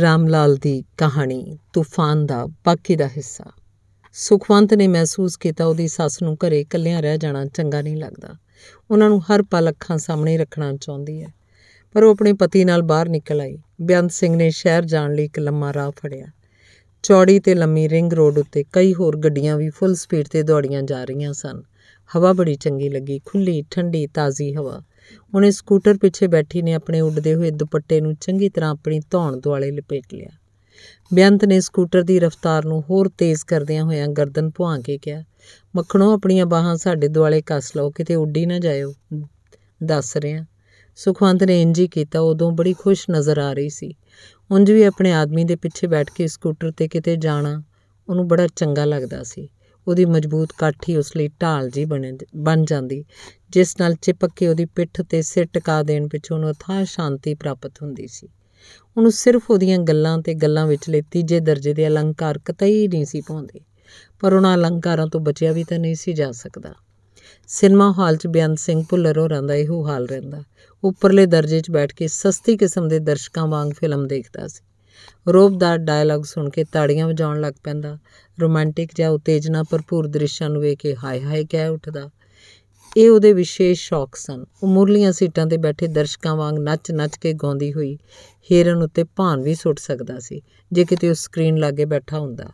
ਰਾਮ ਲਾਲ ਦੀ ਕਹਾਣੀ ਤੂਫਾਨ ਦਾ ਬਾਕੀ ਦਾ ਹਿੱਸਾ ਸੁਖਵੰਤ ਨੇ ਮਹਿਸੂਸ ਕੀਤਾ ਉਹਦੀ ਸੱਸ ਨੂੰ ਘਰੇ ਇਕੱਲਿਆਂ ਰਹਿ ਜਾਣਾ ਚੰਗਾ ਨਹੀਂ ਲੱਗਦਾ ਉਹਨਾਂ ਨੂੰ ਹਰ ਪਲ ਅੱਖਾਂ ਸਾਹਮਣੇ ਰੱਖਣਾ ਚਾਹੁੰਦੀ ਹੈ ਪਰ ਉਹ ਆਪਣੇ ਪਤੀ ਨਾਲ ਬਾਹਰ ਨਿਕਲ ਆਈ ਬਿਆੰਤ ਸਿੰਘ ਨੇ ਸ਼ਹਿਰ ਜਾਣ ਲਈ ਇੱਕ ਲੰਮਾ ਰਾਹ ਫੜਿਆ ਚੌੜੀ ਤੇ ਲੰਮੀ ਰਿੰਗ ਰੋਡ ਉੱਤੇ ਕਈ ਹੋਰ ਗੱਡੀਆਂ ਵੀ ਫੁੱਲ ਸਪੀਡ ਤੇ ਦੌੜੀਆਂ ਜਾ ਰਹੀਆਂ ਸਨ ਹਵਾ ਬੜੀ ਚੰਗੀ ਲੱਗੀ ਖੁੱਲੀ ਠੰਡੀ ਤਾਜ਼ੀ ਹਵਾ ਉਹਨੇ ਸਕੂਟਰ ਪਿੱਛੇ ਬੈਠੀ ਨੇ ਆਪਣੇ ਉੱਡਦੇ ਹੋਏ ਦੁਪੱਟੇ ਨੂੰ ਚੰਗੀ ਤਰ੍ਹਾਂ ਆਪਣੀ ਧੌਣ ਦੁਆਲੇ ਲਪੇਟ ਲਿਆ ਬਿਆੰਤ ਨੇ ਸਕੂਟਰ ਦੀ ਰਫ਼ਤਾਰ ਨੂੰ ਹੋਰ ਤੇਜ਼ ਕਰਦਿਆਂ ਹੋਇਆਂ ਗਰਦਨ ਭੁਆ ਕੇ ਕਿਹਾ ਮੱਖਣੋ ਆਪਣੀਆਂ ਬਾਹਾਂ ਸਾਡੇ ਦੁਆਲੇ ਕੱਸ ਲਓ ਕਿਤੇ ਉੱਡੀ ਨਾ ਜਾਇਓ ਦੱਸ ਰਿਹਾ ਸੁਖਵੰਤ ਨੇ ਇੰਜ ਹੀ ਕੀਤਾ ਉਦੋਂ ਬੜੀ ਖੁਸ਼ ਨਜ਼ਰ ਆ ਰਹੀ ਸੀ ਉਂਝ ਵੀ ਆਪਣੇ ਆਦਮੀ ਦੇ ਪਿੱਛੇ ਬੈਠ ਕੇ ਸਕੂਟਰ ਤੇ ਕਿਤੇ ਜਾਣਾ ਉਹਨੂੰ ਬੜਾ ਚੰਗਾ ਲੱਗਦਾ ਸੀ ਉਹਦੀ ਮਜ਼ਬੂਤ ਕਾਠੀ ਉਸ ਲਈ ਢਾਲ ਜੀ ਬਣ ਜਾਂਦੀ ਜਿਸ ਨਾਲ ਚਿਪਕ ਕੇ ਉਹਦੀ ਪਿੱਠ ਤੇ ਸਿਰ ਟਿਕਾ ਦੇਣ ਵਿੱਚ ਉਹਨੂੰ ਅਥਾਹ ਸ਼ਾਂਤੀ ਪ੍ਰਾਪਤ ਹੁੰਦੀ ਸੀ ਉਹਨੂੰ ਸਿਰਫ ਉਹਦੀਆਂ ਗੱਲਾਂ ਤੇ ਗੱਲਾਂ ਵਿਚਲੇ ਤੀਜੇ ਦਰਜੇ ਦੇ ਅਲੰਕਾਰ ਕਤਈ ਨਹੀਂ ਸੀ ਪਾਉਂਦੇ ਪਰ ਉਹਨਾਂ ਅਲੰਕਾਰਾਂ ਤੋਂ ਬਚਿਆ ਵੀ ਤਾਂ ਨਹੀਂ ਸੀ ਜਾ ਸਕਦਾ ਸਿਨੇਮਾ ਹਾਲ 'ਚ ਬਿਆਨ ਸਿੰਘ ਭੁੱਲਰ ਹੋਰਾਂ ਦਾ ਇਹੋ ਹਾਲ ਰਹਿੰਦਾ ਉੱਪਰਲੇ ਦਰਜੇ 'ਚ ਬੈਠ ਕੇ ਸਸਤੀ ਕਿਸਮ ਦੇ ਦਰਸ਼ਕਾਂ ਵਾਂਗ ਫਿਲਮ ਦੇਖਦਾ ਸੀ ਰੋਬਦਾਰ ਡਾਇਲੌਗ ਸੁਣ ਕੇ ਤਾੜੀਆਂ ਵਜਾਉਣ ਲੱਗ ਪੈਂਦਾ ਰੋਮਾਂਟਿਕ ਜਾਂ ਉਤੇਜਨਾ ਭਰਪੂਰ ਦ੍ਰਿਸ਼ਾਂ ਨੂੰ ਵੇਖ ਕੇ ਹਾਏ ਹਾਏ ਕਹਿ ਉੱਠਦਾ ਇਹ ਉਹਦੇ ਵਿਸ਼ੇਸ਼ ਸ਼ੌਕ ਸਨ ਉਹ ਮੁਰਲੀਆਂ ਸੀਟਾਂ ਤੇ ਬੈਠੇ ਦਰਸ਼ਕਾਂ ਵਾਂਗ ਨੱਚ-ਨੱਚ ਕੇ ਗਾਉਂਦੀ ਹੋਈ ਹੀਰਨ ਉੱਤੇ ਭਾਨ ਵੀ ਸੁੱਟ ਸਕਦਾ ਸੀ ਜੇ ਕਿਤੇ ਉਹ ਸਕਰੀਨ ਲਾਗੇ ਬੈਠਾ ਹੁੰਦਾ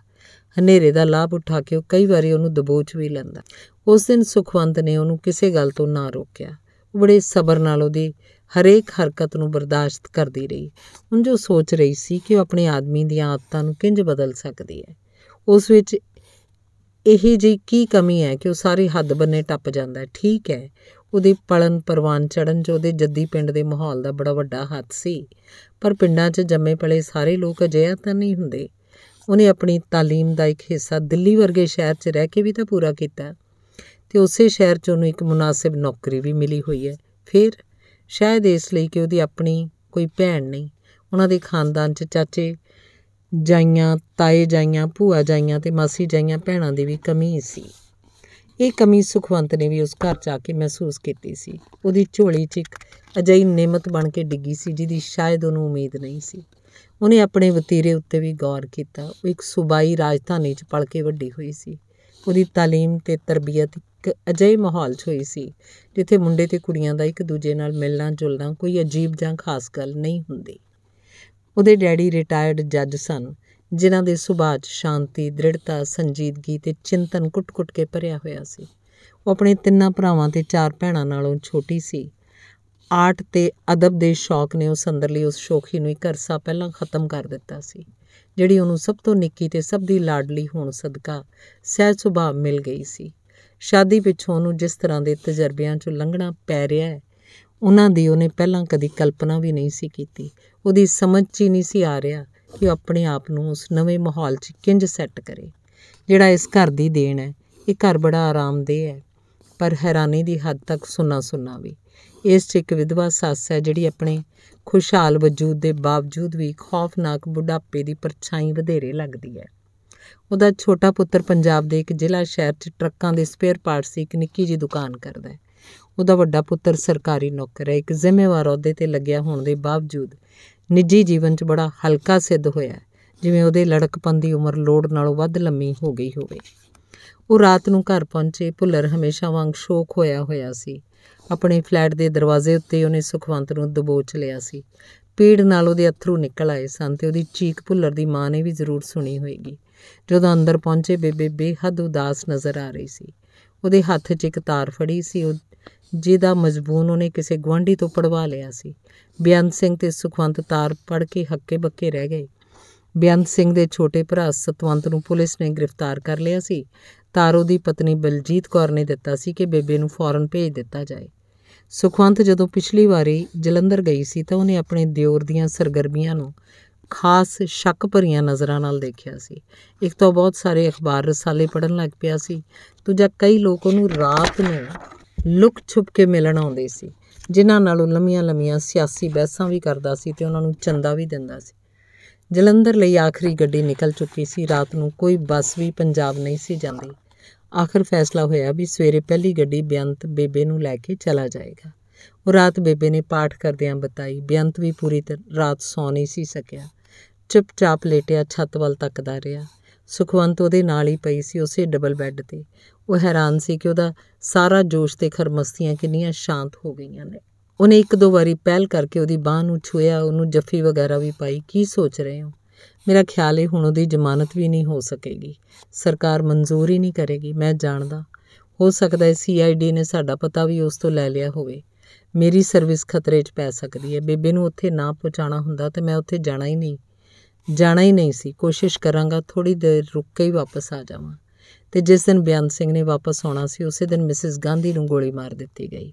ਹਨੇਰੇ ਦਾ ਲਾਭ ਉਠਾ ਕੇ ਉਹ ਕਈ ਵਾਰੀ ਉਹਨੂੰ ਦਬੋਚ ਵੀ ਲੈਂਦਾ ਉਸ ਦਿਨ ਸੁਖਵੰਤ ਨੇ ਉਹਨੂੰ ਕਿਸੇ ਗੱਲ ਤੋਂ ਨਾ ਰੋਕਿਆ ਉਹ ਬੜੇ ਸਬਰ ਨਾਲ ਉਹਦੀ ਹਰੇਕ ਹਰਕਤ ਨੂੰ ਬਰਦਾਸ਼ਤ ਕਰਦੀ ਰਹੀ ਉਹ ਜੋ ਸੋਚ ਰਹੀ ਸੀ ਕਿ ਉਹ ਆਪਣੇ ਆਦਮੀ ਦੀਆਂ ਆਦਤਾਂ ਨੂੰ ਕਿੰਜ ਬਦਲ ਸਕਦੀ ਹੈ ਉਸ ਵਿੱਚ ਇਹ ਜੀ ਕੀ ਕਮੀ ਹੈ ਕਿ ਉਹ ਸਾਰੇ ਹੱਦ ਬੰਨੇ ਟੱਪ ਜਾਂਦਾ ਹੈ ਠੀਕ ਹੈ ਉਹਦੇ ਪਲਨ ਪਰਵਾਨ ਚੜਨ ਚ ਉਹਦੇ ਜੱਦੀ ਪਿੰਡ ਦੇ ਮਾਹੌਲ ਦਾ ਬੜਾ ਵੱਡਾ ਹੱਥ ਸੀ ਪਰ ਪਿੰਡਾਂ 'ਚ ਜੰਮੇ ਪਲੇ ਸਾਰੇ ਲੋਕ ਅਜਿਹਾ ਤਾਂ ਨਹੀਂ ਹੁੰਦੇ ਉਹਨੇ ਆਪਣੀ تعلیم ਦਾ ਇੱਕ ਹਿੱਸਾ ਦਿੱਲੀ ਵਰਗੇ ਸ਼ਹਿਰ 'ਚ ਰਹਿ ਕੇ ਵੀ ਤਾਂ ਪੂਰਾ ਕੀਤਾ ਤੇ ਉਸੇ ਸ਼ਹਿਰ 'ਚ ਉਹਨੂੰ ਇੱਕ ਮੁਨਾਸਿਬ ਨੌਕਰੀ ਵੀ ਮਿਲੀ ਹੋਈ ਹੈ ਫਿਰ ਸ਼ਾਇਦ ਇਸ ਲਈ ਕਿ ਉਹਦੀ ਆਪਣੀ ਕੋਈ ਭੈਣ ਨਹੀਂ ਉਹਨਾਂ ਦੇ ਖਾਨਦਾਨ 'ਚ ਚਾਚੇ ਜਾਈਆਂ ਤਾਏ ਜਾਈਆਂ ਭੂਆ ਜਾਈਆਂ ਤੇ ਮਾਸੀ ਜਾਈਆਂ ਭੈਣਾਂ ਦੀ ਵੀ ਕਮੀ ਸੀ ਇਹ ਕਮੀ ਸੁਖਵੰਤ ਨੇ ਵੀ ਉਸ ਘਰ ਜਾ ਕੇ ਮਹਿਸੂਸ ਕੀਤੀ ਸੀ ਉਹਦੀ ਝੋਲੀ 'ਚ ਇੱਕ ਅਜਾਈ ਨਿਮਤ ਬਣ ਕੇ ਡਿੱਗੀ ਸੀ ਜਿਹਦੀ ਸ਼ਾਇਦ ਉਹਨੂੰ ਉਮੀਦ ਨਹੀਂ ਸੀ ਉਹਨੇ ਆਪਣੇ ਵਤੀਰੇ ਉੱਤੇ ਵੀ ਗੌਰ ਕੀਤਾ ਉਹ ਇੱਕ ਸੁਬਾਈ ਰਾਜਧਾਨੀ 'ਚ ਪਲ ਕੇ ਵੱਡੀ ਹੋਈ ਸੀ ਉਹਦੀ تعلیم ਤੇ ਤਰਬੀਅਤ ਇੱਕ ਅਜਿਹੇ ਮਾਹੌਲ 'ਚ ਹੋਈ ਸੀ ਜਿੱਥੇ ਮੁੰਡੇ ਤੇ ਕੁੜੀਆਂ ਦਾ ਇੱਕ ਦੂਜੇ ਨਾਲ ਮਿਲਣਾ ਜੁਲਣਾ ਕੋਈ ਅਜੀਬ ਜਾਂ ਖਾਸ ਗੱਲ ਨਹੀਂ ਹੁੰਦੀ ਉਹਦੇ ਡੈਡੀ ਰਿਟਾਇਰਡ ਜੱਜ ਸਨ ਜਿਨ੍ਹਾਂ ਦੇ ਸੁਭਾਅ 'ਚ ਸ਼ਾਂਤੀ, ਦ੍ਰਿੜਤਾ, ਸੰਜੀਦਗੀ ਤੇ ਚਿੰਤਨ ਕੁੱਟਕੁੱਟ ਕੇ ਭਰਿਆ ਹੋਇਆ ਸੀ। ਉਹ ਆਪਣੇ ਤਿੰਨਾਂ ਭਰਾਵਾਂ ਤੇ ਚਾਰ ਭੈਣਾਂ ਨਾਲੋਂ ਛੋਟੀ ਸੀ। ਆਰਟ ਤੇ ਅਦਬ ਦੇ ਸ਼ੌਕ ਨੇ ਉਸ ਅੰਦਰਲੀ ਉਸ ਸ਼ੋਖੀ ਨੂੰ ਇੱਕ ਅਰਸਾ ਪਹਿਲਾਂ ਖਤਮ ਕਰ ਦਿੱਤਾ ਸੀ ਜਿਹੜੀ ਉਹਨੂੰ ਸਭ ਤੋਂ ਨਿੱਕੀ ਤੇ ਸਭ ਦੀ ਲਾਡਲੀ ਹੋਣ ਸਦਕਾ ਸਹਿਜ ਸੁਭਾਅ ਮਿਲ ਗਈ ਸੀ। ਸ਼ਾਦੀ ਪਿੱਛੋਂ ਉਹਨੂੰ ਜਿਸ ਤਰ੍ਹਾਂ ਦੇ ਤਜਰਬਿਆਂ ਚੋਂ ਲੰਘਣਾ ਪੈ ਰਿਹਾ ਹੈ ਉਹਨਾਂ ਦੀ ਉਹਨੇ ਪਹਿਲਾਂ ਕਦੀ ਕਲਪਨਾ ਵੀ ਨਹੀਂ ਸੀ ਕੀਤੀ ਉਹਦੀ ਸਮਝ 'ਚ ਹੀ ਨਹੀਂ ਸੀ ਆ ਰਿਹਾ ਕਿ ਉਹ ਆਪਣੇ ਆਪ ਨੂੰ ਉਸ ਨਵੇਂ ਮਾਹੌਲ 'ਚ ਕਿੰਜ ਸੈੱਟ ਕਰੇ ਜਿਹੜਾ ਇਸ ਘਰ ਦੀ ਦੇਣ ਹੈ ਇਹ ਘਰ ਬੜਾ ਆਰਾਮਦੇਹ ਹੈ ਪਰ ਹੈਰਾਨੀ ਦੀ ਹੱਦ ਤੱਕ ਸੁਨਾ ਸੁਨਾ ਵੀ ਇਸ 'ਚ ਇੱਕ ਵਿਧਵਾ ਸੱਸ ਹੈ ਜਿਹੜੀ ਆਪਣੇ ਖੁਸ਼ਹਾਲ ਵਜੂਦ ਦੇ ਬਾਵਜੂਦ ਵੀ ਖੌਫਨਾਕ ਬੁਢਾਪੇ ਦੀ ਪਰਛਾਈ ਵਧੇਰੇ ਲੱਗਦੀ ਹੈ ਉਹਦਾ ਛੋਟਾ ਪੁੱਤਰ ਪੰਜਾਬ ਦੇ ਇੱਕ ਜ਼ਿਲ੍ਹਾ ਸ਼ਹਿਰ 'ਚ ਟਰੱਕਾਂ ਦੇ ਸਪੇਅਰ ਪਾਰਟਸ ਦੀ ਇੱਕ ਨਿੱਕੀ ਜਿਹੀ ਦੁਕਾਨ ਕਰਦਾ ਹੈ ਉਹਦਾ ਵੱਡਾ ਪੁੱਤਰ ਸਰਕਾਰੀ ਨੌਕਰ ਹੈ ਇੱਕ ਜ਼ਿੰਮੇਵਾਰ ਅਹੁਦੇ ਤੇ ਲੱਗਿਆ ਹੋਣ ਦੇ ਬਾਵਜੂਦ ਨਿੱਜੀ ਜੀਵਨ 'ਚ ਬੜਾ ਹਲਕਾ ਸਿੱਧ ਹੋਇਆ ਜਿਵੇਂ ਉਹਦੇ ਲੜਕਪਨ ਦੀ ਉਮਰ ਲੋੜ ਨਾਲੋਂ ਵੱਧ ਲੰਮੀ ਹੋ ਗਈ ਹੋਵੇ ਉਹ ਰਾਤ ਨੂੰ ਘਰ ਪਹੁੰਚੇ ਭੁੱਲਰ ਹਮੇਸ਼ਾ ਵਾਂਗ ਸ਼ੋਕ ਹੋਇਆ ਹੋਇਆ ਸੀ ਆਪਣੇ ਫਲੈਟ ਦੇ ਦਰਵਾਜ਼ੇ ਉੱਤੇ ਉਹਨੇ ਸੁਖਵੰਤ ਨੂੰ ਦਬੋਚ ਲਿਆ ਸੀ ਪੀੜ ਨਾਲ ਉਹਦੇ ਅਥਰੂ ਨਿਕਲ ਆਏ ਸਨ ਤੇ ਉਹਦੀ ਚੀਕ ਭੁੱਲਰ ਦੀ ਮਾਂ ਨੇ ਵੀ ਜ਼ਰੂਰ ਸੁਣੀ ਹੋਵੇਗੀ ਜਦੋਂ ਅੰਦਰ ਪਹੁੰਚੇ ਬੇਬੇ ਬੇਹੱਦ ਉਦਾਸ ਨਜ਼ਰ ਆ ਰਹੀ ਸੀ ਉਹਦੇ ਹੱਥ 'ਚ ਇੱਕ ਤਾਰ ਫੜੀ ਸੀ ਉਹ ਜਿਹਦਾ ਮਜ਼ਬੂਨ ਉਹਨੇ ਕਿਸੇ ਗਵਾਂਢੀ ਤੋਂ ਪੜਵਾ ਲਿਆ ਸੀ ਬਿਆਨ ਸਿੰਘ ਤੇ ਸੁਖਵੰਤ ਤਾਰ ਪੜ ਕੇ ਹੱਕੇ ਬੱਕੇ ਰਹਿ ਗਏ ਬਿਆਨ ਸਿੰਘ ਦੇ ਛੋਟੇ ਭਰਾ ਸਤਵੰਤ ਨੂੰ ਪੁਲਿਸ ਨੇ ਗ੍ਰਿਫਤਾਰ ਕਰ ਲਿਆ ਸੀ ਤਾਰੋ ਦੀ ਪਤਨੀ ਬਲਜੀਤ ਕੌਰ ਨੇ ਦਿੱਤਾ ਸੀ ਕਿ ਬੇਬੇ ਨੂੰ ਫੌਰਨ ਭੇਜ ਦਿੱਤਾ ਜਾਏ ਸੁਖਵੰਤ ਜਦੋਂ ਪਿਛਲੀ ਵਾਰੀ ਜਲੰਧਰ ਗਈ ਸੀ ਤਾਂ ਉਹਨੇ ਆਪਣੇ ਦਿਓਰ ਦੀਆਂ ਸਰਗਰਮੀਆਂ ਨੂੰ ਖਾਸ ਸ਼ੱਕ ਭਰੀਆਂ ਨਜ਼ਰਾਂ ਨਾਲ ਦੇਖਿਆ ਸੀ ਇੱਕ ਤਾਂ ਬਹੁਤ ਸਾਰੇ ਅਖਬਾਰ ਰਸਾਲੇ ਪੜਨ ਲੱਗ ਪਿਆ ਸੀ ਦੂਜਾ ਕਈ ਲੋਕ ਉਹਨੂੰ ਰਾਤ ਨੂੰ ਲੁਕ ਛੁਪ ਕੇ ਮਿਲਣ ਆਉਂਦੇ ਸੀ ਜਿਨ੍ਹਾਂ ਨਾਲ ਉਹ ਲੰਮੀਆਂ ਲੰਮੀਆਂ ਸਿਆਸੀ ਬਹਿਸਾਂ ਵੀ ਕਰਦਾ ਸੀ ਤੇ ਉਹਨਾਂ ਨੂੰ ਚੰਦਾ ਵੀ ਦਿੰਦਾ ਸੀ ਜਲੰਧਰ ਲਈ ਆਖਰੀ ਗੱਡੀ ਨਿਕਲ ਚੁੱਕੀ ਸੀ ਰਾਤ ਨੂੰ ਕੋਈ ਬੱਸ ਵੀ ਪੰਜਾਬ ਨਹੀਂ ਸੀ ਜਾਂਦੀ ਆਖਰ ਫੈਸਲਾ ਹੋਇਆ ਵੀ ਸਵੇਰੇ ਪਹਿਲੀ ਗੱਡੀ ਬਿਆੰਤ ਬੇਬੇ ਨੂੰ ਲੈ ਕੇ ਚਲਾ ਜਾਏਗਾ ਉਹ ਰਾਤ ਬੇਬੇ ਨੇ ਪਾਠ ਕਰਦਿਆਂ ਬਤਾਈ ਬਿਆੰਤ ਵੀ ਪੂਰੀ ਰਾਤ ਸੌ ਨਹੀਂ ਸੀ ਸਕਿਆ ਚੁੱਪਚਾਪ ਲੇਟਿਆ ਛੱਤ ਵੱਲ ਤੱਕਦਾ ਰਿਹਾ ਸੁਖਵੰਤ ਉਹਦੇ ਨਾਲ ਹੀ ਪਈ ਸੀ ਉਸੇ ਡਬਲ ਬੈੱਡ ਤੇ ਉਹ ਹੈਰਾਨ ਸੀ ਕਿ ਉਹਦਾ ਸਾਰਾ ਜੋਸ਼ ਤੇ ਖਰਮਸਤੀਆਂ ਕਿੰਨੀਆਂ ਸ਼ਾਂਤ ਹੋ ਗਈਆਂ ਨੇ ਉਹਨੇ ਇੱਕ ਦੋ ਵਾਰੀ ਪਹਿਲ ਕਰਕੇ ਉਹਦੀ ਬਾਹ ਨੂੰ ਛੂਇਆ ਉਹਨੂੰ ਜੱਫੀ ਵਗੈਰਾ ਵੀ ਪਾਈ ਕੀ ਸੋਚ ਰਹੇ ਹੋ ਮੇਰਾ ਖਿਆਲ ਹੈ ਹੁਣ ਉਹਦੀ ਜ਼ਮਾਨਤ ਵੀ ਨਹੀਂ ਹੋ ਸਕੇਗੀ ਸਰਕਾਰ ਮਨਜ਼ੂਰ ਹੀ ਨਹੀਂ ਕਰੇਗੀ ਮੈਂ ਜਾਣਦਾ ਹੋ ਸਕਦਾ ਹੈ ਸੀਆਈਡੀ ਨੇ ਸਾਡਾ ਪਤਾ ਵੀ ਉਸ ਤੋਂ ਲੈ ਲਿਆ ਹੋਵੇ ਮੇਰੀ ਸਰਵਿਸ ਖਤਰੇ 'ਚ ਪੈ ਸਕਦੀ ਹੈ ਬੇਬੇ ਨੂੰ ਉੱਥੇ ਨਾ ਪਹੁੰਚਾਣਾ ਹੁੰਦਾ ਤੇ ਮੈਂ ਉੱਥੇ ਜਾਣਾ ਹੀ ਨਹੀਂ ਜਾਣਾ ਹੀ ਨਹੀਂ ਸੀ ਕੋਸ਼ਿਸ਼ ਕਰਾਂਗਾ ਥੋੜੀ ਦੇਰ ਰੁਕ ਕੇ ਹੀ ਵਾਪਸ ਆ ਜਾਵਾਂ ਤੇ ਜਿਸ ਦਿਨ ਬਿਆਨ ਸਿੰਘ ਨੇ ਵਾਪਸ ਆਉਣਾ ਸੀ ਉਸੇ ਦਿਨ ਮਿਸਿਸ ਗਾਂਧੀ ਨੂੰ ਗੋਲੀ ਮਾਰ ਦਿੱਤੀ ਗਈ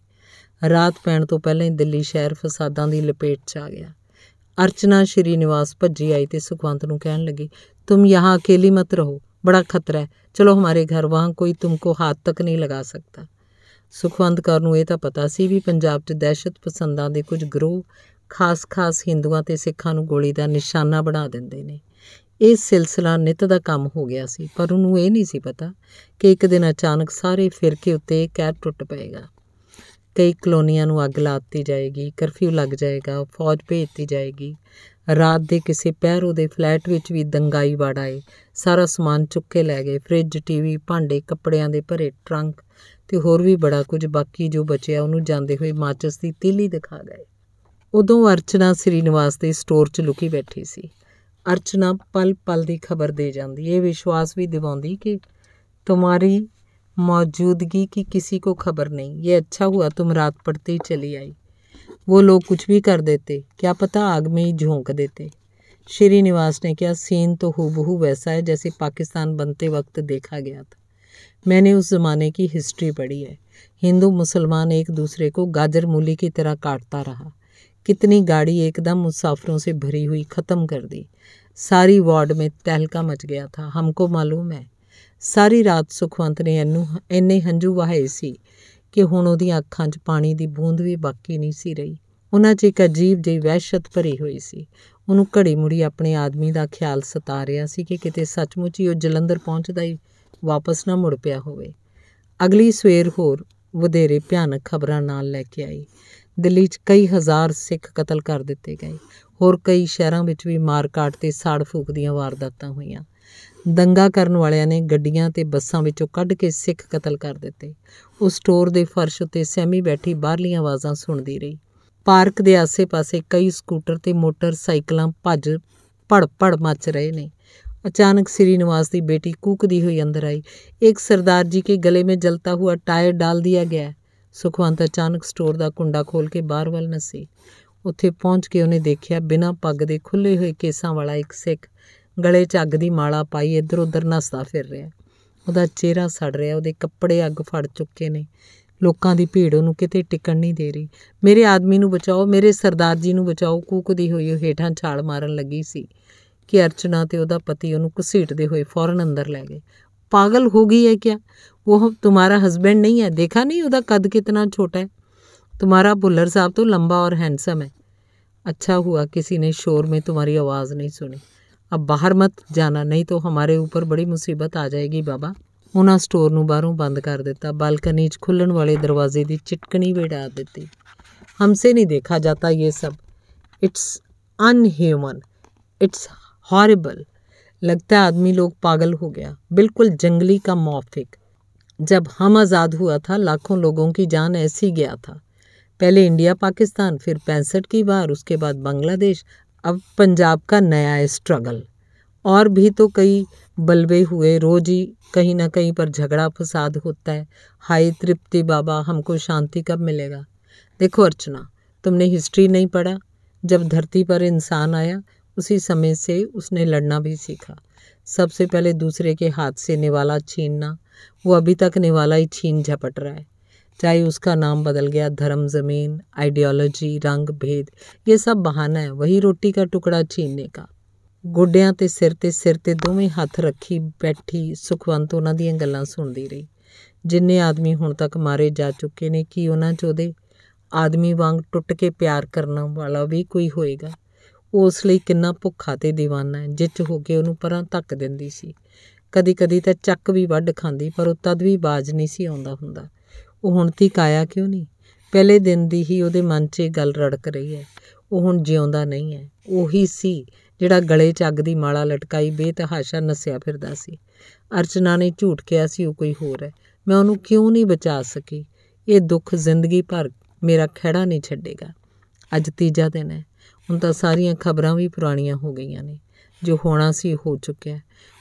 ਰਾਤ ਪੈਣ ਤੋਂ ਪਹਿਲਾਂ ਹੀ ਦਿੱਲੀ ਸ਼ਹਿਰ ਫਸਾਦਾਂ ਦੀ ਲਪੇਟ 'ਚ ਆ ਗਿਆ ਅਰਚਨਾ ਸ਼੍ਰੀਨਿਵਾਸ ਭੱਜੀ ਆਈ ਤੇ ਸੁਖਵੰਤ ਨੂੰ ਕਹਿਣ ਲੱਗੀ ਤੂੰ ਯਹਾਂ ਅਕੇਲੀ ਮਤ ਰਹੋ ਬੜਾ ਖਤਰਾ ਹੈ ਚਲੋ ਹਮਾਰੇ ਘਰ ਵਾਂ ਕੋਈ ਤੁਮਕੋ ਹੱਥ ਤੱਕ ਨਹੀਂ ਲਗਾ ਸਕਦਾ ਸੁਖਵੰਤ ਕਰ ਨੂੰ ਇਹ ਤਾਂ ਪਤਾ ਸੀ ਵੀ ਪੰਜਾਬ 'ਚ ਦਹਿਸ਼ਤ ਪਸੰਦਾਂ ਦੇ ਕੁਝ ਗਰੋਹ ਖਾਸ-ਖਾਸ ਹਿੰਦੂਆਂ ਤੇ ਸਿੱਖਾਂ ਨੂੰ ਗੋਲੀ ਦਾ ਨਿਸ਼ਾਨਾ ਬਣਾ ਦਿੰਦੇ ਨੇ ਇਹ ਸਿਲਸਿਲਾ ਨਿਤ ਦਾ ਕੰਮ ਹੋ ਗਿਆ ਸੀ ਪਰ ਉਹਨੂੰ ਇਹ ਨਹੀਂ ਸੀ ਪਤਾ ਕਿ ਇੱਕ ਦਿਨ ਅਚਾਨਕ ਸਾਰੇ ਫਿਰਕੇ ਉੱਤੇ ਕਹਿਰ ਟੁੱਟ ਪਏਗਾ ਕਈ ਕਲੋਨੀਆਂ ਨੂੰ ਅੱਗ ਲਾ ਦਿੱਤੀ ਜਾਏਗੀ ਕਰਫਿਊ ਲੱਗ ਜਾਏਗਾ ਫੌਜ ਭੇਜਤੀ ਜਾਏਗੀ ਰਾਤ ਦੇ ਕਿਸੇ ਪਹਿਰ ਉਹਦੇ ਫਲੈਟ ਵਿੱਚ ਵੀ ਦੰਗਾਈ ਵੜਾਏ ਸਾਰਾ ਸਮਾਨ ਚੁੱਕ ਕੇ ਲੈ ਗਏ ਫ੍ਰਿਜ ਟੀਵੀ ਭਾਂਡੇ ਕੱਪੜਿਆਂ ਦੇ ਭਰੇ ਟਰੰਕ ਤੇ ਹੋਰ ਵੀ ਬੜਾ ਕੁਝ ਬਾਕੀ ਜੋ ਬਚਿਆ ਉਹਨੂੰ ਜਾਂਦੇ ਹੋਏ ਮਾਚਸ ਦੀ ਤੀਲੀ ਦਿਖਾ ਗਏ ਉਦੋਂ अर्चना श्रीनिवास के स्टोर च लुकी बैठी सी अर्चना पल पल की खबर दे जाती ये विश्वास भी दवा कि तुम्हारी मौजूदगी की किसी को खबर नहीं ये अच्छा हुआ तुम रात पड़ते ही चली आई वो लोग कुछ भी कर देते क्या पता आग में ही झोंक देते श्रीनिवास ने कहा सीन तो हूबहू वैसा है जैसे पाकिस्तान बनते वक्त देखा गया था मैंने उस ज़माने की हिस्ट्री पढ़ी है हिंदू मुसलमान एक दूसरे को गाजर मूली की तरह काटता रहा ਕਿਤਨੀ ਗਾੜੀ ਇੱਕਦਮ ਮੁਸਾਫਰੋਂ ਸੇ ਭਰੀ ਹੋਈ ਖਤਮ ਕਰ ਦੀ ਸਾਰੀ ਵਾਰਡ ਮੇ ਤਹਿਲਕਾ ਮਚ ਗਿਆ ਥਾ ਹਮਕੋ ਮਾਲੂਮ ਹੈ ਸਾਰੀ ਰਾਤ ਸੁਖਵੰਤ ਨੇ ਇਹਨੂੰ ਇੰਨੇ ਹੰਝੂ ਵਹਾਏ ਸੀ ਕਿ ਹੁਣ ਉਹਦੀਆਂ ਅੱਖਾਂ 'ਚ ਪਾਣੀ ਦੀ ਬੂੰਦ ਵੀ ਬਾਕੀ ਨਹੀਂ ਸੀ ਰਹੀ ਉਹਨਾਂ 'ਚ ਇੱਕ ਅਜੀਬ ਜਿਹੀ ਵਹਿਸ਼ਤ ਭਰੀ ਹੋਈ ਸੀ ਉਹਨੂੰ ਘੜੀ ਮੁੜੀ ਆਪਣੇ ਆਦਮੀ ਦਾ ਖਿਆਲ ਸਤਾ ਰਿਹਾ ਸੀ ਕਿ ਕਿਤੇ ਸੱਚਮੁੱਚ ਹੀ ਉਹ ਜਲੰਧਰ ਪਹੁੰਚਦਾ ਹੀ ਵਾਪਸ ਨਾ ਮੁੜ ਪਿਆ ਹੋਵੇ ਅਗਲੀ ਸਵੇਰ ਹੋਰ ਵਧੇਰੇ ਭਿਆਨਕ ਖਬਰਾਂ ਨਾਲ ਲੈ ਕੇ ਆਈ ਦਿੱਲੀ 'ਚ ਕਈ ਹਜ਼ਾਰ ਸਿੱਖ ਕਤਲ ਕਰ ਦਿੱਤੇ ਗਏ ਹੋਰ ਕਈ ਸ਼ਹਿਰਾਂ ਵਿੱਚ ਵੀ ਮਾਰਕਾਟ ਤੇ ਸਾੜ ਫੂਕ ਦੀਆਂ ਵਾਰਦਾਤਾਂ ਹੋਈਆਂ ਦੰਗਾ ਕਰਨ ਵਾਲਿਆਂ ਨੇ ਗੱਡੀਆਂ ਤੇ ਬੱਸਾਂ ਵਿੱਚੋਂ ਕੱਢ ਕੇ ਸਿੱਖ ਕਤਲ ਕਰ ਦਿੱਤੇ ਉਸ ਸਟੋਰ ਦੇ ਫਰਸ਼ ਉੱਤੇ ਸੈਮੀ ਬੈਠੀ ਬਾਹਰਲੀਆਂ ਆਵਾਜ਼ਾਂ ਸੁਣਦੀ ਰਹੀ ਪਾਰਕ ਦੇ ਆਸੇ-ਪਾਸੇ ਕਈ ਸਕੂਟਰ ਤੇ ਮੋਟਰਸਾਈਕਲਾਂ ਭੱਜ ਭੜ ਮੱਚ ਰਹੇ ਨੇ ਸ੍ਰੀ ਨਿਵਾਸ ਦੀ ਬੇਟੀ ਕੂਕਦੀ ਹੋਈ ਅੰਦਰ ਆਈ ਇੱਕ ਸਰਦਾਰ ਜੀ ਕੇ ਗਲੇ में ਜਲਤਾ ਹੋਇਆ ਟਾਇਰ ਡਾਲ ਦਿਆ ਗਿਆ ਸੁਖਵੰਤ ਅਚਾਨਕ ਸਟੋਰ ਦਾ ਕੁੰਡਾ ਖੋਲ ਕੇ ਬਾਹਰ ਵੱਲ ਨਸੀ ਉੱਥੇ ਪਹੁੰਚ ਕੇ ਉਹਨੇ ਦੇਖਿਆ ਬਿਨਾਂ ਪੱਗ ਦੇ ਖੁੱਲੇ ਹੋਏ ਕੇਸਾਂ ਵਾਲਾ ਇੱਕ ਸਿੱਖ ਗਲੇ 'ਚ ਅੱਗ ਦੀ ਮਾਲਾ ਪਾਈ ਇੱਧਰ ਉੱਧਰ ਨਸਦਾ ਫਿਰ ਰਿਹਾ ਉਹਦਾ ਚਿਹਰਾ ਸੜ ਰਿਹਾ ਉਹਦੇ ਕੱਪੜੇ ਅੱਗ ਫੜ ਚੁੱਕੇ ਨੇ ਲੋਕਾਂ ਦੀ ਭੀੜ ਉਹਨੂੰ ਕਿਤੇ ਟਿਕਣ ਨਹੀਂ ਦੇ ਰਹੀ ਮੇਰੇ ਆਦਮੀ ਨੂੰ ਬਚਾਓ ਮੇਰੇ ਸਰਦਾਰ ਜੀ ਨੂੰ ਬਚਾਓ ਕੂਕਦੀ ਹੋਈ ਉਹ ਹੇਠਾਂ ਛਾਲ ਮਾਰਨ ਲੱਗੀ ਸੀ ਕਿ ਅਰਚਨਾ ਤੇ ਉਹਦਾ ਪਤੀ ਉਹਨੂੰ ਘਸੀਟਦੇ ਹੋਏ ਫੌਰਨ ਅੰਦਰ ਲੈ ਗਏ पागल हो गई है क्या वो तुम्हारा हस्बैंड नहीं है देखा नहीं उदा कद कितना छोटा है तुम्हारा भुल्लर साहब तो लंबा और हैंडसम है अच्छा हुआ किसी ने शोर में तुम्हारी आवाज़ नहीं सुनी अब ਬਾਹਰ ਮਤ ਜਾਣਾ ਨਹੀਂ ਤਾਂ ਹਮਾਰੇ ਉੱਪਰ ਬੜੀ ਮੁਸੀਬਤ ਆ ਜਾਏਗੀ ਬਾਬਾ ਉਹਨਾਂ ਸਟੋਰ ਨੂੰ ਬਾਹਰੋਂ ਬੰਦ ਕਰ ਦਿੱਤਾ ਬਾਲਕਨੀ 'ਚ ਖੁੱਲਣ ਵਾਲੇ ਦਰਵਾਜ਼ੇ ਦੀ ਚਿਟਕਣੀ ਵਿੜਾ ਦਿੱਤੀ ਹਮਸੇ ਨਹੀਂ ਦੇਖਾ ਜਾਤਾ ਇਹ ਸਭ ਇਟਸ ਅਨਹਿਊਮਨ ਇਟਸ ਹੌਰਿਬਲ लगता आदमी लोग पागल हो गया बिल्कुल जंगली का मौफिक जब हम आज़ाद हुआ था लाखों लोगों की जान ऐसी गया था पहले इंडिया पाकिस्तान फिर पैंसठ की बार उसके बाद बांग्लादेश अब पंजाब का नया स्ट्रगल और भी तो कई बलवे हुए रोज ही कहीं ना कहीं पर झगड़ा फसाद होता है हाय तृप्ति बाबा हमको शांति कब मिलेगा देखो अर्चना तुमने हिस्ट्री नहीं पढ़ा जब धरती पर इंसान आया उसी समय से उसने लड़ना भी सीखा सबसे पहले दूसरे के हाथ से निवाला छीनना वो अभी तक निवाला ही छीन झपट रहा है चाहे उसका नाम बदल गया धर्म ज़मीन आइडियोलॉजी रंग भेद ये सब बहाना है वही रोटी का टुकड़ा छीनने का ਗੋਡਿਆਂ ਤੇ ਸਿਰ ਤੇ ਸਿਰ ਤੇ ਦੋਵੇਂ ਹੱਥ ਰੱਖੀ ਬੈਠੀ ਸੁਖਵੰਤ ਉਹਨਾਂ ਦੀਆਂ ਗੱਲਾਂ ਸੁਣਦੀ ਰਹੀ ਜਿੰਨੇ ਆਦਮੀ ਹੁਣ ਤੱਕ ਮਾਰੇ ਜਾ ਚੁੱਕੇ ਨੇ ਕੀ ਉਹਨਾਂ 'ਚ ਉਹਦੇ ਆਦਮੀ ਵਾਂਗ ਟੁੱਟ ਕੇ ਪਿਆਰ ਕਰਨ ਵਾਲਾ ਉਸ ਲਈ ਕਿੰਨਾ ਭੁੱਖਾ ਤੇ دیਵਾਨਾ ਹੈ ਜਿੱਚ ਹੋ ਕੇ ਉਹਨੂੰ ਪਰਾਂ ਧੱਕ ਦਿੰਦੀ ਸੀ ਕਦੀ-ਕਦੀ ਤਾਂ ਚੱਕ ਵੀ ਵੱਢ ਖਾਂਦੀ ਪਰ ਉਹ ਤਦ ਵੀ ਬਾਜ ਨਹੀਂ ਸੀ ਆਉਂਦਾ ਹੁੰਦਾ ਉਹ ਹੁਣ ਤੀਕ ਆਇਆ ਕਿਉਂ ਨਹੀਂ ਪਹਿਲੇ ਦਿਨ ਦੀ ਹੀ ਉਹਦੇ ਮਨ 'ਚ ਇਹ ਗੱਲ ਰੜਕ ਰਹੀ ਹੈ ਉਹ ਹੁਣ ਜਿਉਂਦਾ ਨਹੀਂ ਹੈ ਉਹੀ ਸੀ ਜਿਹੜਾ ਗਲੇ 'ਚ ਅੱਗ ਦੀ ਮਾਲਾ ਲਟਕਾਈ ਬੇਤਹਾਸ਼ਾ ਨਸਿਆ ਫਿਰਦਾ ਸੀ ਅਰਚਨਾ ਨੇ ਝੂਠ ਕਿਹਾ ਸੀ ਉਹ ਕੋਈ ਹੋਰ ਹੈ ਮੈਂ ਉਹਨੂੰ ਕਿਉਂ ਨਹੀਂ ਬਚਾ ਸਕੀ ਇਹ ਦੁੱਖ ਜ਼ਿੰਦਗੀ ਭਰ ਮੇਰਾ ਖਹਿੜਾ ਨਹੀਂ ਛੱਡੇਗਾ ਅੱਜ ਤੀਜਾ ਦਿਨ ਹੈ ਹੁਣ ਤਾਂ ਸਾਰੀਆਂ ਖਬਰਾਂ ਵੀ ਪੁਰਾਣੀਆਂ ਹੋ ਗਈਆਂ ਨੇ ਜੋ ਹੋਣਾ ਸੀ ਹੋ ਚੁੱਕਿਆ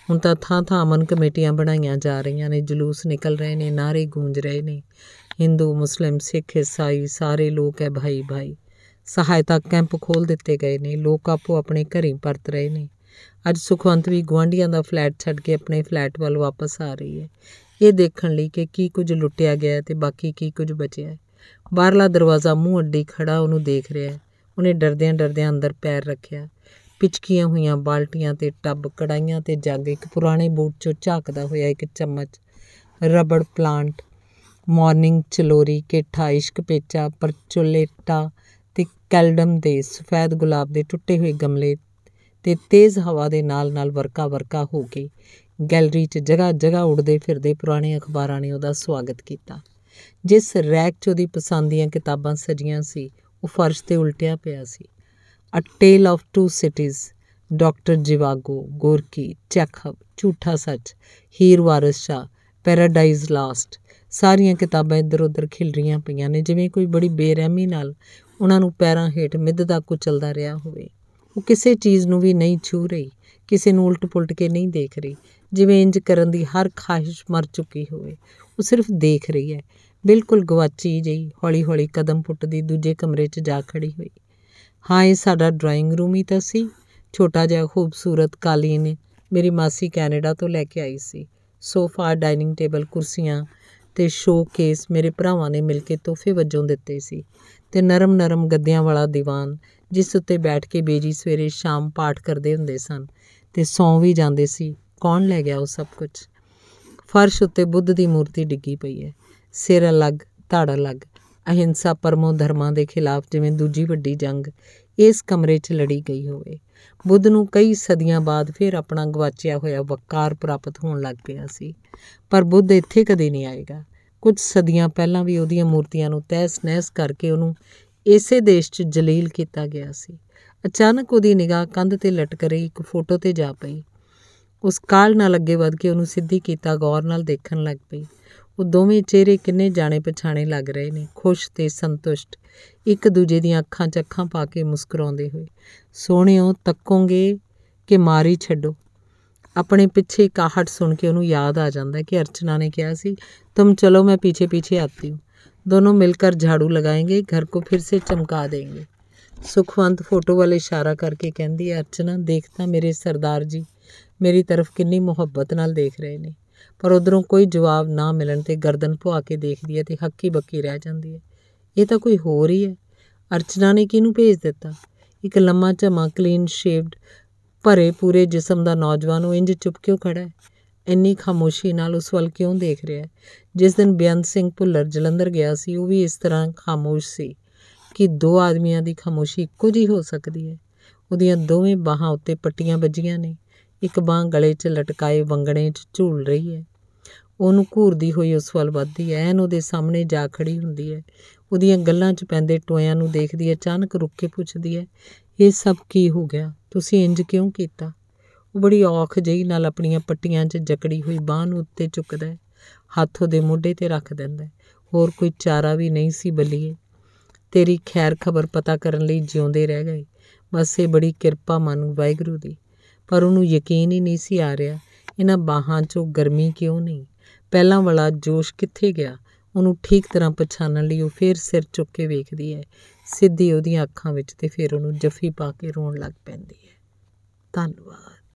ਹੁਣ ਤਾਂ ਥਾਂ ਥਾਂ ਅਮਨ ਕਮੇਟੀਆਂ ਬਣਾਈਆਂ ਜਾ ਰਹੀਆਂ ਨੇ ਜਲੂਸ ਨਿਕਲ ਰਹੇ ਨੇ ਨਾਰੇ ਗੂੰਜ ਰਹੇ ਨੇ ਹਿੰਦੂ ਮੁਸਲਮ ਸਿੱਖ ਈਸਾਈ ਸਾਰੇ ਲੋਕ ਹੈ ਭਾਈ ਭਾਈ ਸਹਾਇਤਾ ਕੈਂਪ ਖੋਲ ਦਿੱਤੇ ਗਏ ਨੇ ਲੋਕ ਆਪੋ ਆਪਣੇ ਘਰੀ ਪਰਤ ਰਹੇ ਨੇ ਅੱਜ ਸੁਖਵੰਤ ਵੀ ਗਵਾਂਡੀਆਂ ਦਾ ਫਲੈਟ ਛੱਡ ਕੇ ਆਪਣੇ ਫਲੈਟ ਵੱਲ ਵਾਪਸ ਆ ਰਹੀ ਹੈ ਇਹ ਦੇਖਣ ਲਈ ਕਿ ਕੀ ਕੁਝ ਲੁੱਟਿਆ ਗਿਆ ਤੇ ਬਾਕੀ ਕੀ ਕੁਝ ਬਚਿਆ ਹੈ ਬਾਹਰਲਾ ਦਰਵਾਜ਼ਾ ਮੂੰਹ ਅੱਡੀ ਖੜਾ ਉਹਨੂੰ ਦੇਖ ਰਿਹਾ ਹੈ ਉਹਨੇ ਡਰਦਿਆਂ ਡਰਦਿਆਂ ਅੰਦਰ ਪੈਰ ਰੱਖਿਆ ਪਿਚਕੀਆਂ ਹੋਈਆਂ ਬਾਲਟੀਆਂ ਤੇ ਟੱਬ ਕੜਾਈਆਂ ਤੇ ਜੱਗ ਇੱਕ ਪੁਰਾਣੇ ਬੂਟ ਚੋਂ ਝਾਕਦਾ ਹੋਇਆ ਇੱਕ ਚਮਚ ਰਬੜ ਪਲਾਂਟ ਮਾਰਨਿੰਗ ਚਲੋਰੀ ਕੇਠਾ ਇਸ਼ਕ ਪੇਚਾ ਪਰਚੋਲੇਟਾ ਤੇ ਕੈਲਡਮ ਦੇ ਸਫੈਦ ਗੁਲਾਬ ਦੇ ਟੁੱਟੇ ਹੋਏ ਗਮਲੇ ਤੇ ਤੇਜ਼ ਹਵਾ ਦੇ ਨਾਲ-ਨਾਲ ਵਰਕਾ ਵਰਕਾ ਹੋ ਕੇ ਗੈਲਰੀ 'ਚ ਜਗਾ-ਜਗਾ ਉੜਦੇ ਫਿਰਦੇ ਪੁਰਾਣੇ ਅਖਬਾਰਾਂ ਨੇ ਉਹਦਾ ਸਵਾਗਤ ਕੀਤਾ ਜਿਸ ਰੈਕ 'ਚ ਉਹਦੀ ਪਸੰਦ ਦੀਆਂ ਕਿਤਾਬਾਂ ਸਜੀਆਂ ਸੀ ਉਹ ਫਰਸ਼ ਤੇ ਉਲਟਿਆ ਪਿਆ ਸੀ a tale of two cities doctor Zhivago Gorky checkup Jhootha Sach Heer ਵਾਰਿਸ ਸ਼ਾ ਪੈਰਾਡਾਈਜ਼ ਲਾਸਟ ਸਾਰੀਆਂ ਕਿਤਾਬਾਂ ਇੱਧਰ ਉੱਧਰ ਖਿਲ ਰੀਆਂ ਪਈਆਂ ਨੇ ਜਿਵੇਂ ਕੋਈ ਬੜੀ ਬੇਰਹਿਮੀ ਨਾਲ ਉਹਨਾਂ ਨੂੰ ਪੈਰਾਂ ਹੇਠ ਮਿੱਧ ਦਾ ਕੁਚਲਦਾ ਰਿਹਾ ਹੋਵੇ ਉਹ ਕਿਸੇ ਚੀਜ਼ ਨੂੰ ਵੀ ਨਹੀਂ ਛੂ ਰਹੀ ਕਿਸੇ ਨੂੰ ਉਲਟ-ਪੁਲਟ ਕੇ ਨਹੀਂ ਦੇਖ ਰਹੀ ਜਿਵੇਂ ਇੰਜ ਕਰਨ ਦੀ ਹਰ ਖਾਹਿਸ਼ ਮਰ ਚੁੱਕੀ ਹੋਵੇ ਉਹ ਸਿਰਫ ਦੇਖ ਰਹੀ ਹੈ ਬਿਲਕੁਲ ਗਵਾਚੀ ਜਈ ਹੌਲੀ-ਹੌਲੀ ਕਦਮ ਪੁੱਟਦੀ ਦੂਜੇ ਕਮਰੇ 'ਚ ਜਾ ਖੜੀ ਹੋਈ ਹਾਂ ਇਹ ਸਾਡਾ ਡਰਾਇੰਗ ਰੂਮ ਹੀ ਤਾਂ ਸੀ ਛੋਟਾ ਜਿਹਾ ਖੂਬਸੂਰਤ ਕਾਲੀਨ ਮੇਰੀ ਮਾਸੀ ਕੈਨੇਡਾ ਤੋਂ ਲੈ ਕੇ ਆਈ ਸੀ ਸੋਫਾ ਡਾਈਨਿੰਗ ਟੇਬਲ ਕੁਰਸੀਆਂ ਤੇ ਸ਼ੋਕੇਸ ਮੇਰੇ ਭਰਾਵਾਂ ਨੇ ਮਿਲ ਕੇ ਤੋਹਫੇ ਵਜੋਂ ਦਿੱਤੇ ਸੀ ਤੇ ਨਰਮ-ਨਰਮ ਗੱਦਿਆਂ ਵਾਲਾ ਦੀਵਾਨ ਜਿਸ ਉੱਤੇ ਬੈਠ ਕੇ ਬੇਜੀ ਸਵੇਰੇ ਸ਼ਾਮ ਪਾਠ ਕਰਦੇ ਹੁੰਦੇ ਸਨ ਤੇ ਸੌਂ ਵੀ ਜਾਂਦੇ ਸੀ ਕੌਣ ਲੈ ਗਿਆ ਉਹ ਸਭ ਕੁਝ ਫਰਸ਼ ਬੁੱਧ ਦੀ ਮੂਰਤੀ ਡਿੱਗੀ ਪਈ ਹੈ ਸਿਰ ਅਲੱਗ ਧੜ ਅਲੱਗ ਅਹਿੰਸਾ ਪਰਮੋ ਧਰਮਾਂ ਦੇ ਖਿਲਾਫ ਜਿਵੇਂ ਦੂਜੀ ਵੱਡੀ ਜੰਗ ਇਸ ਕਮਰੇ 'ਚ ਲੜੀ ਗਈ ਹੋਵੇ ਬੁੱਧ ਨੂੰ ਕਈ ਸਦੀਆਂ ਬਾਅਦ ਫਿਰ ਆਪਣਾ ਗਵਾਚਿਆ ਹੋਇਆ ਵਕਾਰ ਪ੍ਰਾਪਤ ਹੋਣ ਲੱਗ ਪਿਆ ਸੀ ਪਰ ਬੁੱਧ ਇੱਥੇ ਕਦੇ ਨਹੀਂ ਆਏਗਾ ਕੁਝ ਸਦੀਆਂ ਪਹਿਲਾਂ ਵੀ ਉਹਦੀਆਂ ਮੂਰਤੀਆਂ ਨੂੰ ਤਹਿਸ-ਨਹਿਸ ਕਰਕੇ ਉਹਨੂੰ ਇਸੇ ਦੇਸ਼ 'ਚ ਜਲੀਲ ਕੀਤਾ ਗਿਆ ਸੀ ਅਚਾਨਕ ਉਹਦੀ ਨਿਗਾਹ ਕੰਧ ਤੇ ਲਟਕ ਰਹੀ ਇੱਕ ਫੋਟੋ ਤੇ ਜਾ ਪਈ ਉਸ ਕਾਲ ਨਾਲ ਅੱਗੇ ਵਧ ਕੇ ਉਹਨੂੰ ਸਿੱਧੀ ਕੀਤਾ ਗੌਰ ਨਾਲ ਦੇਖਣ ਲੱਗ ਪਈ ਉਹ ਦੋਵੇਂ ਚਿਹਰੇ ਕਿੰਨੇ ਜਾਣੇ ਪਛਾਣੇ ਲੱਗ ਰਹੇ ਨੇ ਖੁਸ਼ ਤੇ ਸੰਤੁਸ਼ਟ ਇੱਕ ਦੂਜੇ ਦੀਆਂ ਅੱਖਾਂ 'ਚ ਅੱਖਾਂ ਪਾ ਕੇ ਮੁਸਕਰਾਉਂਦੇ ਹੋਏ ਸੋਹਣਿਓ ਤੱਕੋਗੇ ਕਿ ਮਾਰੀ ਛੱਡੋ ਆਪਣੇ ਪਿੱਛੇ ਕਾਹਟ ਸੁਣ ਕੇ ਉਹਨੂੰ ਯਾਦ ਆ ਜਾਂਦਾ ਕਿ ਅਰਚਨਾ ਨੇ ਕਿਹਾ ਸੀ ਤੁਮ ਚਲੋ ਮੈਂ ਪਿੱਛੇ ਪਿੱਛੇ ਆਤੀ ਹੂੰ ਦੋਨੋਂ ਮਿਲ ਕੇ ਝਾੜੂ ਲਗਾਏਗੇ ਘਰ ਕੋ ਫਿਰ ਸੇ ਚਮਕਾ ਦੇਗੇ ਸੁਖਵੰਤ ਫੋਟੋ ਵਾਲੇ ਇਸ਼ਾਰਾ ਕਰਕੇ ਕਹਿੰਦੀ ਅਰਚਨਾ ਦੇਖ ਤਾਂ ਮੇਰੇ ਸਰਦਾਰ ਜੀ ਮੇਰੀ ਤਰਫ ਕਿੰਨੀ ਮੁਹੱਬਤ ਨਾਲ ਦੇਖ ਰਹੇ ਨੇ ਪਰ ਉਧਰੋਂ ਕੋਈ ਜਵਾਬ ਨਾ ਮਿਲਣ ਤੇ ਗਰਦਨ ਭੁਆ ਕੇ ਦੇਖਦੀ ਹੈ ਤੇ ਹੱਕੀ ਬੱਕੀ ਰਹਿ ਜਾਂਦੀ ਹੈ ਇਹ ਤਾਂ ਕੋਈ ਹੋਰ ਹੀ ਹੈ ਅਰਚਨਾ ਨੇ ਕਿਹਨੂੰ ਭੇਜ ਦਿੱਤਾ ਇੱਕ ਲੰਮਾ ਝਮਾ ਕਲੀਨ ਸ਼ੇਵਡ ਭਰੇ ਪੂਰੇ ਜਿਸਮ ਦਾ ਨੌਜਵਾਨ ਉਹ ਇੰਜ ਚੁੱਪ ਕਿਉਂ ਖੜਾ ਹੈ ਇੰਨੀ ਖਾਮੋਸ਼ੀ ਨਾਲ ਉਸ ਵੱਲ ਕਿਉਂ ਦੇਖ ਰਿਹਾ ਹੈ ਜਿਸ ਦਿਨ ਬਿਆਨ ਸਿੰਘ ਭੁੱਲਰ ਜਲੰਧਰ ਗਿਆ ਸੀ ਉਹ ਵੀ ਇਸ ਤਰ੍ਹਾਂ ਖਾਮੋਸ਼ ਸੀ ਕਿ ਦੋ ਆਦਮੀਆਂ ਦੀ ਖਾਮੋਸ਼ੀ ਇੱਕੋ ਜੀ ਹੋ ਸਕਦੀ ਹੈ ਉਹਦੀਆਂ ਦੋਵੇਂ ਬਾਹਾਂ ਉੱਤੇ ਪੱਟੀਆਂ ਵੱਜੀਆਂ ਨੇ ਇੱਕ ਬਾਹ ਗਲੇ 'ਚ ਲਟਕਾਏ ਵੰਗਣੇ 'ਚ ਝੂਲ ਰਹੀ ਹੈ ਉਹਨੂੰ ਘੂਰਦੀ ਹੋਈ ਉਸ ਵੱਲ ਵੱਧਦੀ ਹੈ ਐਨ ਉਹਦੇ ਸਾਹਮਣੇ ਜਾ ਖੜੀ ਹੁੰਦੀ ਹੈ ਉਹਦੀਆਂ ਗੱਲਾਂ 'ਚ ਪੈਂਦੇ ਟੋਇਆਂ ਨੂੰ ਦੇਖਦੀ ਹੈ ਅਚਾਨਕ ਰੁੱਕ ਕੇ ਪੁੱਛਦੀ ਹੈ ਇਹ ਸਭ ਕੀ ਹੋ ਗਿਆ ਤੁਸੀਂ ਇੰਜ ਕਿਉਂ ਕੀਤਾ ਉਹ ਬੜੀ ਔਖ ਜਿਹੀ ਨਾਲ ਆਪਣੀਆਂ ਪੱਟੀਆਂ 'ਚ ਜਕੜੀ ਹੋਈ ਬਾਹ ਨੂੰ ਉੱਤੇ ਚੁੱਕਦਾ ਹੈ ਹੱਥ ਉਹਦੇ ਮੋਢੇ ਤੇ ਰੱਖ ਦਿੰਦਾ ਹੋਰ ਕੋਈ ਚਾਰਾ ਵੀ ਨਹੀਂ ਸੀ ਬਲੀਏ ਤੇਰੀ ਖੈਰ ਖਬਰ ਪਤਾ ਕਰਨ ਲਈ ਜਿਉਂਦੇ ਰਹਿ ਗਏ ਬਸ ਇਹ ਬੜੀ ਕਿਰਪਾ ਮਨ ਵਾਹਿਗੁਰੂ ਦੀ ਪਰ ਉਹਨੂੰ ਯਕੀਨ ਹੀ ਨਹੀਂ ਸੀ ਆ ਰਿਹਾ ਇਹਨਾਂ ਬਾਹਾਂ 'ਚੋਂ ਗਰਮੀ ਕਿਉਂ ਨਹੀਂ ਪਹਿਲਾਂ ਵਾਲਾ ਜੋਸ਼ ਕਿੱਥੇ ਗਿਆ ਉਹਨੂੰ ਠੀਕ ਤਰ੍ਹਾਂ ਪਛਾਣਨ ਲਈ ਉਹ ਫੇਰ ਸਿਰ ਚੁੱਕ ਕੇ ਵੇਖਦੀ ਹੈ ਸਿੱਧੀ ਉਹਦੀਆਂ ਅੱਖਾਂ ਵਿੱਚ ਤੇ ਫੇਰ ਉਹਨੂੰ ਜੱਫੀ ਪਾ ਕੇ ਰੋਣ ਲੱਗ ਪੈਂਦੀ ਹੈ ਧੰਨਵਾਦ